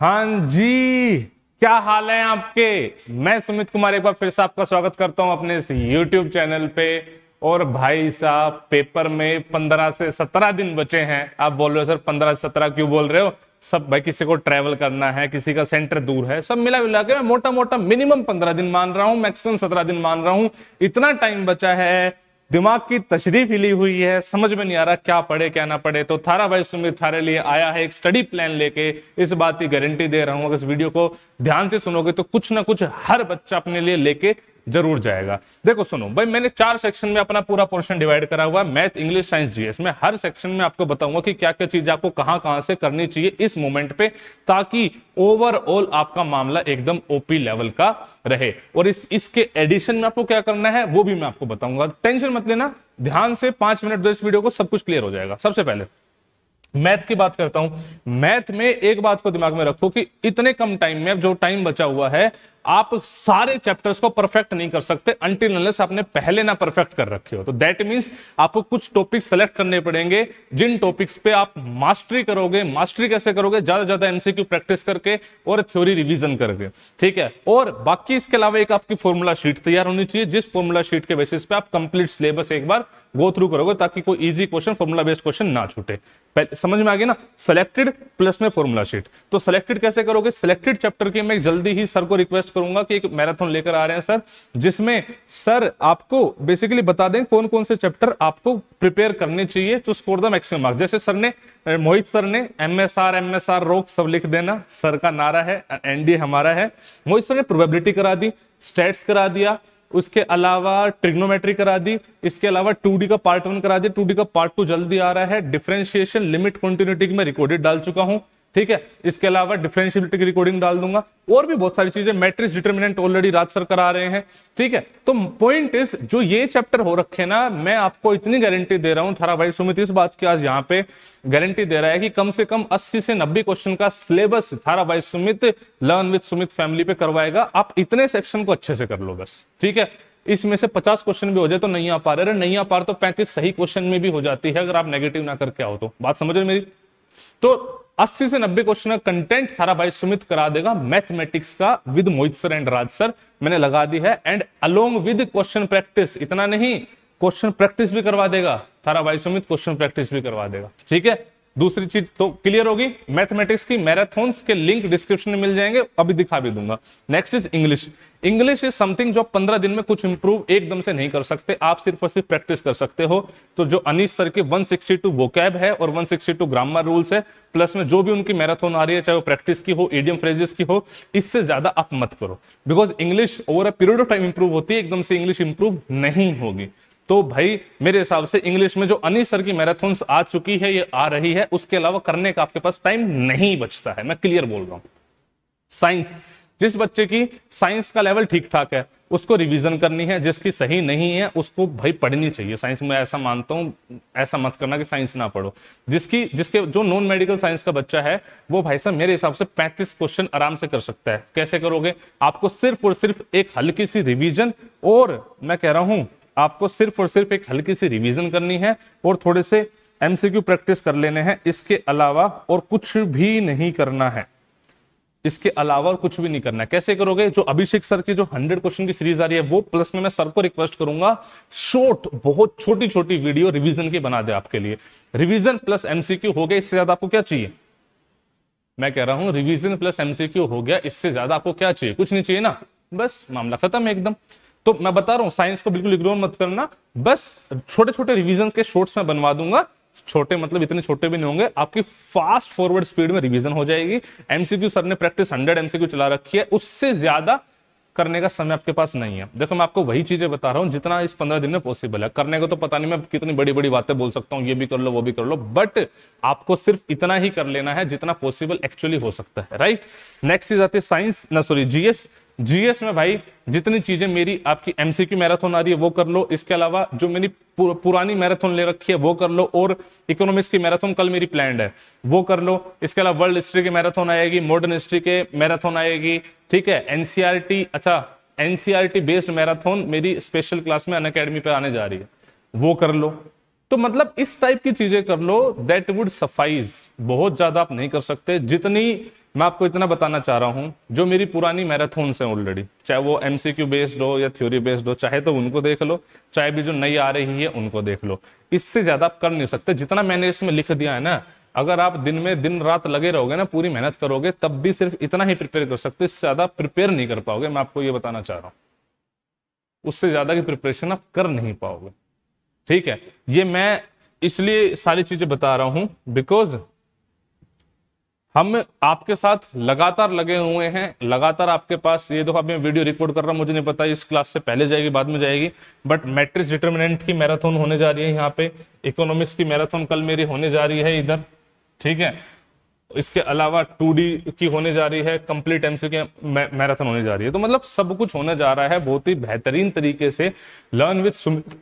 हाँ जी क्या हाल है आपके मैं सुमित कुमार एक बार फिर से आपका स्वागत करता हूं अपने इस YouTube चैनल पे और भाई साहब पेपर में पंद्रह से सत्रह दिन बचे हैं आप बोल रहे हो सर पंद्रह से सत्रह क्यों बोल रहे हो सब भाई किसी को ट्रैवल करना है किसी का सेंटर दूर है सब मिला मिला के मैं मोटा मोटा मिनिमम पंद्रह दिन मान रहा हूं मैक्सिमम सत्रह दिन मान रहा हूं इतना टाइम बचा है दिमाग की तशरीफ हिली हुई है समझ में नहीं आ रहा क्या पढ़े क्या ना पढ़े तो थारा भाई सुमित थारे लिए आया है एक स्टडी प्लान लेके इस बात की गारंटी दे रहा हूं अगर इस वीडियो को ध्यान से सुनोगे तो कुछ ना कुछ हर बच्चा अपने लिए लेके जरूर जाएगा देखो सुनो भाई मैंने चार सेक्शन में अपना पूरा पोर्शन डिवाइड करा हुआ है मैथ इंग्लिश साइंस जीएस में हर सेक्शन में आपको बताऊंगा कि क्या क्या चीज आपको कहां कहां से करनी चाहिए इस मोमेंट पे ताकि ओवरऑल आपका मामला एकदम ओपी लेवल का रहे और इस इसके एडिशन में आपको क्या करना है वो भी मैं आपको बताऊंगा टेंशन मत लेना ध्यान से पांच मिनट दो इस वीडियो को सब कुछ क्लियर हो जाएगा सबसे पहले मैथ की बात करता हूं मैथ में एक बात को दिमाग में रखो कि इतने कम टाइम में जो टाइम बचा हुआ है आप सारे चैप्टर्स को परफेक्ट नहीं कर सकते आपने पहले ना परफेक्ट कर रखे हो तो दैट मीन्स आपको कुछ टॉपिक सेलेक्ट करने पड़ेंगे जिन टॉपिक्स पे आप मास्टरी करोगे मास्टरी कैसे करोगे ज्यादा ज्यादा एमसीक्यू प्रैक्टिस करके और थ्योरी रिविजन करके ठीक है और बाकी इसके अलावा एक आपकी फॉर्मूला शीट तैयार होनी चाहिए जिस फॉर्मूला शीट के बेसिस पे आप कंप्लीट सिलेबस एक बार गो थ्रू करोगे ताकि कोई easy question formula based question ना छूटे समझ में आ गया ना सिलेक्टेड प्लस में फॉर्मूला शीट तो सिलेक्टेड कैसे करोगे सिलेक्टेड चैप्टर की मैं जल्दी ही सर को रिक्वेस्ट करूंगा कि एक मैराथन लेकर आ रहे हैं सर जिसमें सर आपको बेसिकली बता दें कौन कौन से चैप्टर आपको प्रिपेयर करने चाहिए तो स्कोर द मैक्सिमम मार्क्स जैसे सर ने मोहित सर ने M S R M S R रोक सब लिख देना सर का नारा है एनडीए हमारा है मोहित सर ने प्रोबेबिलिटी करा दी स्टेट्स करा दिया उसके अलावा ट्रिग्नोमेट्री करा दी इसके अलावा टू का पार्ट वन करा दिया टू का पार्ट टू जल्दी आ रहा है डिफ्रेंशिएशन लिमिट कॉन्टिन्यूटी की मैं रिकॉर्डेड डाल चुका हूं ठीक है इसके अलावा डिफरेंशियबिलिटी की रिकॉर्डिंग डाल दूंगा और भी बहुत सारी चीजें matrix determinant already Raj sir करा रहे हैं ठीक है तो पॉइंट इस जो ये चैप्टर हो रखे ना मैं आपको इतनी गारंटी दे रहा हूं थारा भाई सुमित इस बात की आज यहाँ पे गारंटी दे रहा है कि कम से कम अस्सी से नब्बे क्वेश्चन का सिलेबस थारा भाई Sumit learn with Sumit family पे करवाएगा आप इतने सेक्शन को अच्छे से कर लो बस ठीक है इसमें से 50 क्वेश्चन भी हो जाए तो नहीं आ पा रहे नहीं आ पा रहे तो 35 सही क्वेश्चन में भी हो जाती है अगर आप नेगेटिव ना करके आओ तो बात समझ रहे मेरी तो अस्सी से नब्बे क्वेश्चन का कंटेंट थारा भाई सुमित करा देगा मैथमेटिक्स का with Mohit sir and Raj sir मैंने लगा दी है and along with question practice इतना नहीं क्वेश्चन प्रैक्टिस भी करवा देगा थारा भाई सुमित क्वेश्चन प्रैक्टिस भी करवा देगा ठीक है दूसरी चीज तो क्लियर होगी मैथमेटिक्स की मैराथन के लिंक डिस्क्रिप्शन में मिल जाएंगे अभी दिखा भी दूंगा next is English English is something जो पंद्रह दिन में कुछ इंप्रूव एकदम से नहीं कर सकते आप सिर्फ और सिर्फ प्रैक्टिस कर सकते हो तो जो अनिश सर के 162 वोकैब है और 162 ग्रामर रूल्स है प्लस में जो भी उनकी मैराथन आ रही है चाहे वो प्रैक्टिस की हो एडियम फ्रेजेस की हो इससे ज्यादा आप मत करो because English over a period of time improve होती है एकदम से इंग्लिश इंप्रूव नहीं होगी तो भाई मेरे हिसाब से इंग्लिश में जो अनिस सर की मैराथन आ चुकी है ये आ रही है उसके अलावा करने का आपके पास टाइम नहीं बचता है मैं क्लियर बोल रहा हूं साइंस जिस बच्चे की साइंस का लेवल ठीक ठाक है उसको रिवीजन करनी है जिसकी सही नहीं है उसको भाई पढ़नी चाहिए साइंस में ऐसा मानता हूँ ऐसा मत करना कि साइंस ना पढ़ो जिसकी जिसके जो नॉन मेडिकल साइंस का बच्चा है वो भाई साहब मेरे हिसाब से 35 क्वेश्चन आराम से कर सकता है कैसे करोगे आपको सिर्फ और सिर्फ एक हल्की सी रिविजन और मैं कह रहा हूं आपको सिर्फ और सिर्फ एक हल्की सी रिवीजन करनी है और थोड़े से एमसीक्यू प्रैक्टिस कर लेने हैं इसके अलावा और कुछ भी नहीं करना है इसके अलावा और कुछ भी नहीं करना है कैसे करोगे जो अभिषेक सर की जो हंड्रेड क्वेश्चन की सीरीज आ रही है वो प्लस में मैं सर को रिक्वेस्ट करूंगा शॉर्ट बहुत छोटी छोटी वीडियो रिविजन की बना दे आपके लिए रिविजन प्लस एमसीक्यू हो गया इससे ज्यादा आपको क्या चाहिए मैं कह रहा हूं रिवीजन प्लस एमसीक्यू हो गया इससे ज्यादा आपको क्या चाहिए कुछ नहीं चाहिए ना बस मामला खत्म है एकदम तो मैं बता रहा हूँ साइंस को बिल्कुल इग्नोर मत करना बस छोटे छोटे रिविजन के शॉर्ट्स में बनवा दूंगा छोटे मतलब इतने छोटे भी नहीं होंगे आपकी फास्ट फॉरवर्ड स्पीड में रिवीजन हो जाएगी एमसीक्यू सर ने प्रैक्टिस हंड्रेड एमसीक्यू चला रखी है उससे ज्यादा करने का समय आपके पास नहीं है देखो मैं आपको वही चीजें बता रहा हूं जितना इस पंद्रह दिन में पॉसिबल है करने को तो पता नहीं मैं कितनी बड़ी बड़ी बातें बोल सकता हूं ये भी कर लो वो भी कर लो बट आपको सिर्फ इतना ही कर लेना है जितना पॉसिबल एक्चुअली हो सकता है राइट नेक्स्ट चीज आती है साइंस ना सॉरी जीएस जीएस में भाई जितनी चीजें मेरी आपकी एमसीक्यू मैराथन आ रही है वो कर लो इसके अलावा जो मैंने पुरानी मैराथन ले रखी है वो कर लो और इकोनॉमिक्स की मैराथन कल मेरी प्लान है वो कर लो इसके अलावा वर्ल्ड हिस्ट्री की मैराथन आएगी मॉडर्न हिस्ट्री के मैराथन आएगी ठीक है एनसीआरटी e अच्छा एनसीआरटी बेस्ड मैराथन मेरी स्पेशल क्लास में अन अकेडमी पे आने जा रही है वो कर लो तो मतलब इस टाइप की चीजें कर लो दैट वुड सफाइज बहुत ज्यादा आप नहीं कर सकते जितनी मैं आपको इतना बताना चाह रहा हूं जो मेरी पुरानी मैराथन है ऑलरेडी चाहे वो एमसीक्यू बेस्ड हो या थ्योरी बेस्ड हो चाहे तो उनको देख लो चाहे भी जो नई आ रही है उनको देख लो इससे ज्यादा आप कर नहीं सकते जितना मैंने इसमें लिख दिया है ना अगर आप दिन में दिन रात लगे रहोगे ना पूरी मेहनत करोगे तब भी सिर्फ इतना ही प्रिपेयर कर सकते हो इससे ज्यादा प्रिपेयर नहीं कर पाओगे मैं आपको ये बताना चाह रहा हूँ उससे ज्यादा की प्रिपरेशन आप कर नहीं पाओगे ठीक है ये मैं इसलिए सारी चीजें बता रहा हूं बिकॉज हम आपके साथ लगातार लगे हुए हैं लगातार आपके पास ये देखो अब मैं वीडियो रिकॉर्ड कर रहा हूं मुझे नहीं पता इस क्लास से पहले जाएगी बाद में जाएगी बट मैट्रिक्स डिटर्मिनेंट की मैराथन होने जा रही है यहाँ पे इकोनॉमिक्स की मैराथन कल मेरी होने जा रही है इधर ठीक है इसके अलावा टू की होने जा रही है कंप्लीट एमसी की मैराथन होने जा रही है तो मतलब सब कुछ होने जा रहा है बहुत ही बेहतरीन तरीके से लर्न विथ सुमित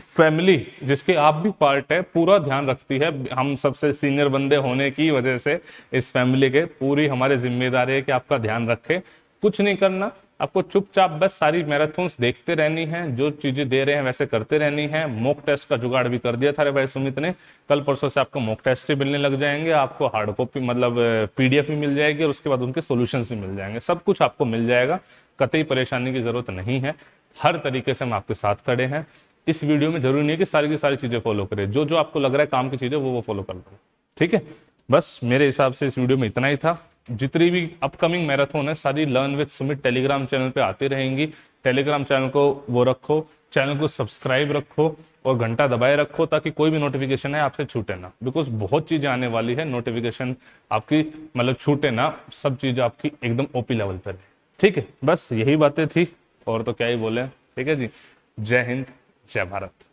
फैमिली जिसके आप भी पार्ट है पूरा ध्यान रखती है हम सबसे सीनियर बंदे होने की वजह से इस फैमिली के पूरी हमारी जिम्मेदारी है कि आपका ध्यान रखे कुछ नहीं करना आपको चुपचाप बस सारी मैराथन देखते रहनी है जो चीजें दे रहे हैं वैसे करते रहनी है मॉक टेस्ट का जुगाड़ भी कर दिया था रे भाई सुमित ने कल परसों से आपको मॉक टेस्ट भी मिलने लग जाएंगे आपको हार्ड कॉपी मतलब पीडीएफ भी मिल जाएगी और उसके बाद उनके सोल्यूशन भी मिल जाएंगे सब कुछ आपको मिल जाएगा कतई परेशानी की जरूरत नहीं है हर तरीके से हम आपके साथ खड़े हैं इस वीडियो में जरूरी नहीं है कि सारी की सारी चीज़ें फॉलो करें जो जो आपको लग रहा है काम की चीज़ें वो वो फॉलो कर लो ठीक है बस मेरे हिसाब से इस वीडियो में इतना ही था जितनी भी अपकमिंग मैराथन है सारी learn with Sumit Telegram channel पे आती रहेंगी टेलीग्राम चैनल को वो रखो चैनल को सब्सक्राइब रखो और घंटा दबाए रखो ताकि कोई भी नोटिफिकेशन है आपसे छूटे ना बिकॉज बहुत चीज़ें आने वाली है नोटिफिकेशन आपकी मतलब छूटे ना सब चीज़ आपकी एकदम ओपी लेवल पर ठीक है बस यही बातें थी और तो क्या ही बोले ठीक है जी जय हिंद जय भारत